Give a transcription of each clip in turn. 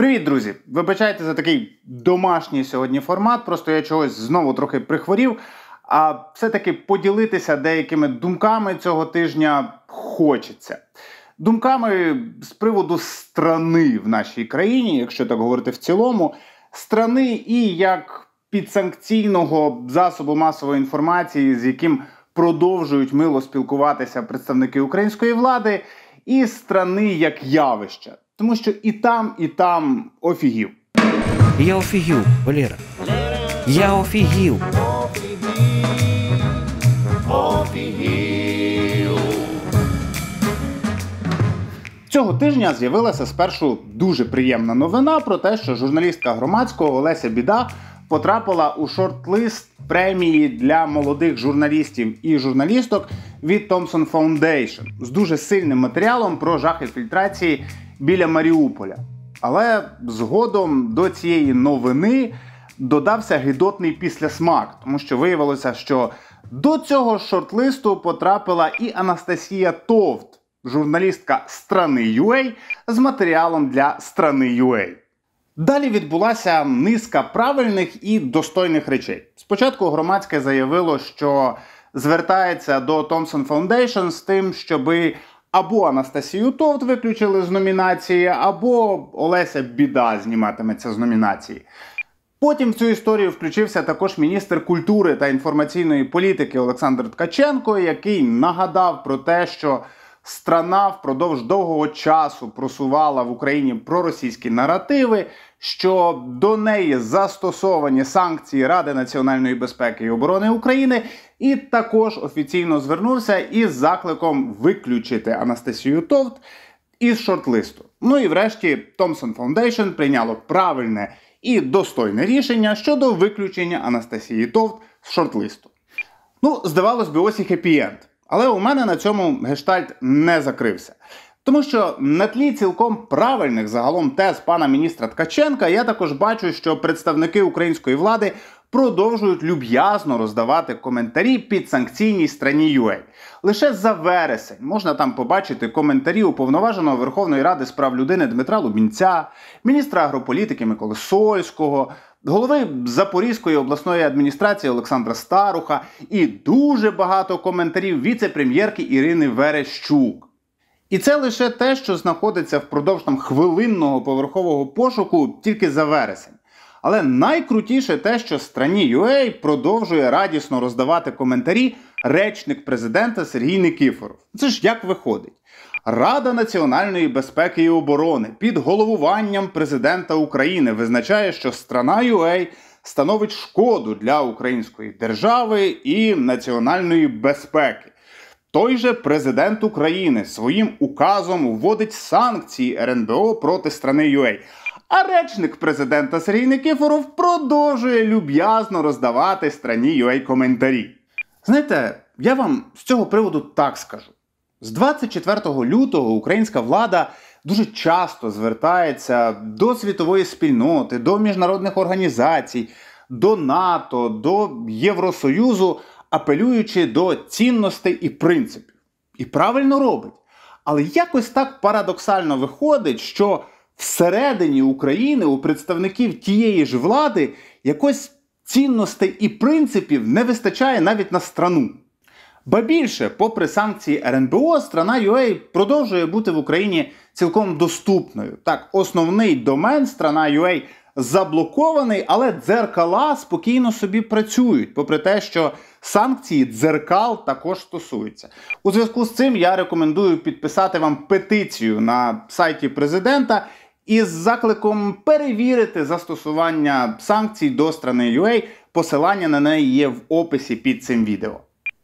Привіт, друзі! Вибачайте за такий домашній сьогодні формат. Просто я чогось знову трохи прихворів. А все-таки поділитися деякими думками цього тижня хочеться. Думками з приводу страни в нашій країні, якщо так говорити в цілому, страни і як підсанкційного засобу масової інформації, з яким продовжують мило спілкуватися представники української влади, і страни як явища. Тому що і там, і там офігів. Я офігів, Валера. Я офігів. Цього тижня з'явилася спершу дуже приємна новина про те, що журналістка громадського Олеся Біда потрапила у шорт-лист премії для молодих журналістів і журналісток від Thomson Foundation з дуже сильним матеріалом про жахи фільтрації біля Маріуполя. Але згодом до цієї новини додався гидотний післясмак, тому що виявилося, що до цього шорт-листу потрапила і Анастасія Товт, журналістка страни UA з матеріалом для страни UA. Далі відбулася низка правильних і достойних речей. Спочатку громадське заявило, що звертається до Томсон Foundation з тим, щоби або Анастасію Товт виключили з номінації, або Олеся Біда зніматиметься з номінації. Потім в цю історію включився також міністр культури та інформаційної політики Олександр Ткаченко, який нагадав про те, що страна впродовж довгого часу просувала в Україні проросійські наративи, що до неї застосовані санкції Ради національної безпеки і оборони України, і також офіційно звернувся із закликом виключити Анастасію Товт із шорт-листу. Ну і врешті Томсон Фаундейшн прийняло правильне і достойне рішення щодо виключення Анастасії Товт з шорт-листу. Ну, здавалось би, ось і хеппі-енд. Але у мене на цьому гештальт не закрився. Тому що на тлі цілком правильних загалом тез пана міністра Ткаченка я також бачу, що представники української влади продовжують люб'язно роздавати коментарі під санкційній страні UA. Лише за вересень можна там побачити коментарі уповноваженого Верховної Ради з прав людини Дмитра Лубінця, міністра агрополітики Миколи Сольського голови Запорізької обласної адміністрації Олександра Старуха і дуже багато коментарів віце-прем'єрки Ірини Верещук. І це лише те, що знаходиться впродовж там хвилинного поверхового пошуку тільки за вересень. Але найкрутіше те, що страні UA е продовжує радісно роздавати коментарі речник президента Сергій Никифоров. Це ж як виходить. Рада національної безпеки і оборони під головуванням президента України визначає, що страна UA становить шкоду для української держави і національної безпеки. Той же президент України своїм указом вводить санкції РНБО проти страни UA. А речник президента Сергій Никифоров продовжує люб'язно роздавати страні UA коментарі. Знаєте, я вам з цього приводу так скажу. З 24 лютого українська влада дуже часто звертається до світової спільноти, до міжнародних організацій, до НАТО, до Євросоюзу, апелюючи до цінностей і принципів. І правильно робить. Але якось так парадоксально виходить, що всередині України у представників тієї ж влади якось цінностей і принципів не вистачає навіть на страну. Ба більше, попри санкції РНБО, страна UA продовжує бути в Україні цілком доступною. Так, основний домен страна UA заблокований, але дзеркала спокійно собі працюють, попри те, що санкції дзеркал також стосуються. У зв'язку з цим я рекомендую підписати вам петицію на сайті президента. Із закликом перевірити застосування санкцій до страни UA. посилання на неї є в описі під цим відео.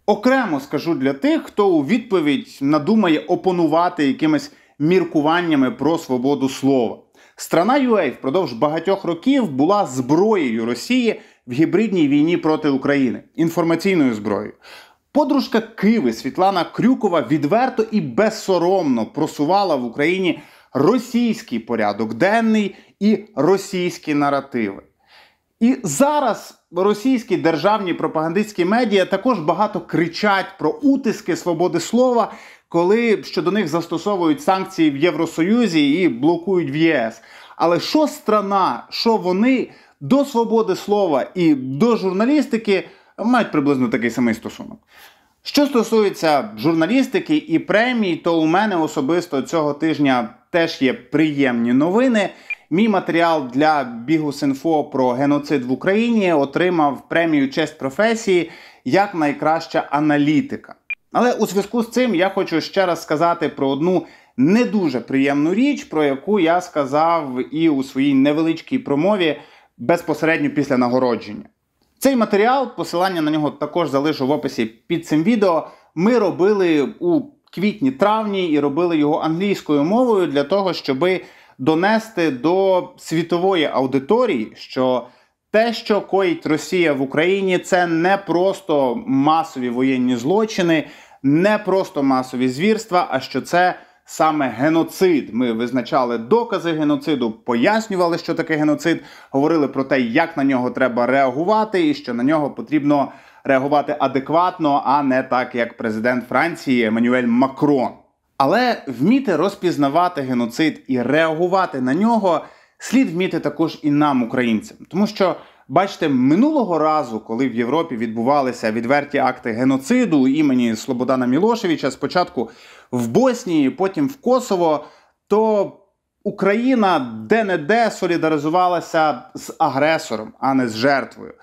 Окремо скажу для тих, хто у відповідь надумає опонувати якимись міркуваннями про свободу слова. Страна UA впродовж багатьох років була зброєю Росії в гібридній війні проти України, інформаційною зброєю. Подружка Киви Світлана Крюкова відверто і безсоромно просувала в Україні російський порядок денний і російські наративи. І зараз російські державні пропагандистські медіа також багато кричать про утиски свободи слова, коли щодо них застосовують санкції в Євросоюзі і блокують в ЄС. Але що страна, що вони до свободи слова і до журналістики мають приблизно такий самий стосунок. Що стосується журналістики і премій, то у мене особисто цього тижня теж є приємні новини. Мій матеріал для Бігус.Інфо про геноцид в Україні отримав премію честь професії як найкраща аналітика. Але у зв'язку з цим я хочу ще раз сказати про одну не дуже приємну річ, про яку я сказав і у своїй невеличкій промові безпосередньо після нагородження. Цей матеріал, посилання на нього також залишу в описі під цим відео. Ми робили у квітні-травні і робили його англійською мовою для того, щоби донести до світової аудиторії, що те, що коїть Росія в Україні, це не просто масові воєнні злочини, не просто масові звірства, а що це саме геноцид. Ми визначали докази геноциду, пояснювали, що таке геноцид, говорили про те, як на нього треба реагувати, і що на нього потрібно реагувати адекватно, а не так, як президент Франції Еммануель Макрон. Але вміти розпізнавати геноцид і реагувати на нього слід вміти також і нам, українцям, тому що. Бачите, минулого разу, коли в Європі відбувалися відверті акти геноциду імені Слободана Мілошевича, спочатку в Боснії, потім в Косово, то Україна де-не-де солідаризувалася з агресором, а не з жертвою.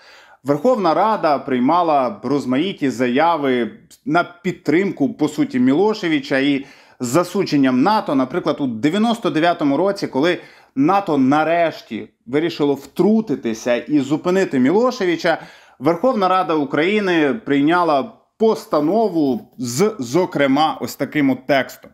Верховна Рада приймала розмаїті заяви на підтримку по суті Мілошевича і з засудженням НАТО, наприклад, у 99-му році, коли НАТО нарешті вирішило втрутитися і зупинити Мілошевича, Верховна Рада України прийняла постанову з, зокрема, ось таким от текстом.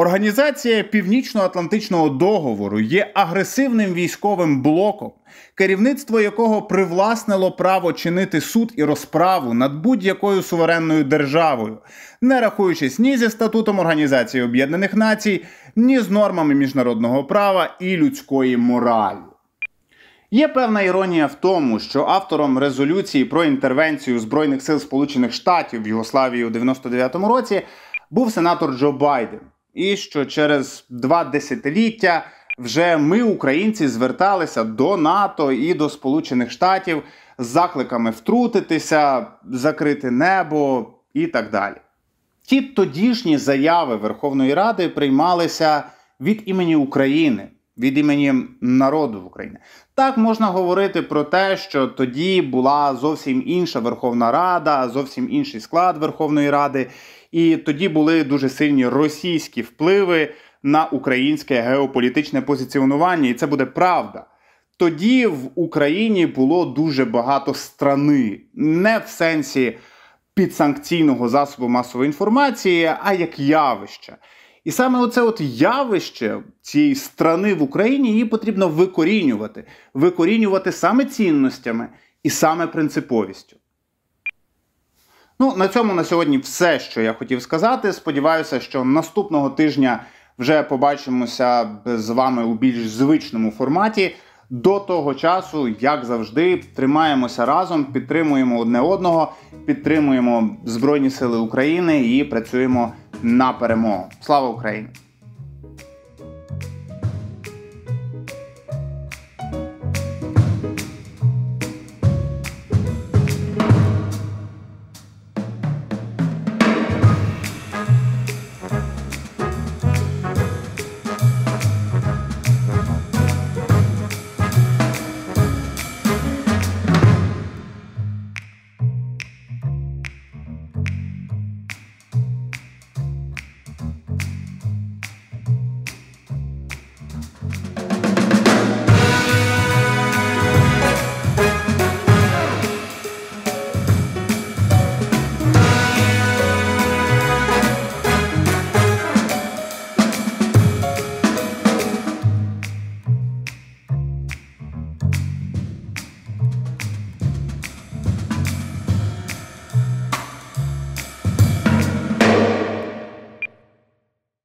Організація Північно-Атлантичного договору є агресивним військовим блоком, керівництво якого привласнило право чинити суд і розправу над будь-якою суверенною державою, не рахуючись ні зі статутом Організації Об'єднаних Націй, ні з нормами міжнародного права і людської моралі. Є певна іронія в тому, що автором резолюції про інтервенцію Збройних сил Сполучених Штатів в Югославії у 99-му році був сенатор Джо Байден і що через два десятиліття вже ми, українці, зверталися до НАТО і до Сполучених Штатів з закликами втрутитися, закрити небо і так далі. Ті тодішні заяви Верховної Ради приймалися від імені України від імені народу в Україні Так можна говорити про те, що тоді була зовсім інша Верховна Рада, зовсім інший склад Верховної Ради, і тоді були дуже сильні російські впливи на українське геополітичне позиціонування, і це буде правда. Тоді в Україні було дуже багато страни, не в сенсі підсанкційного засобу масової інформації, а як явище. І саме оце от явище цієї страни в Україні її потрібно викорінювати, викорінювати саме цінностями і саме принциповістю. Ну, на цьому на сьогодні все, що я хотів сказати. Сподіваюся, що наступного тижня вже побачимося з вами у більш звичному форматі. До того часу, як завжди, тримаємося разом, підтримуємо одне одного, підтримуємо Збройні Сили України і працюємо на перемогу. Слава Україні!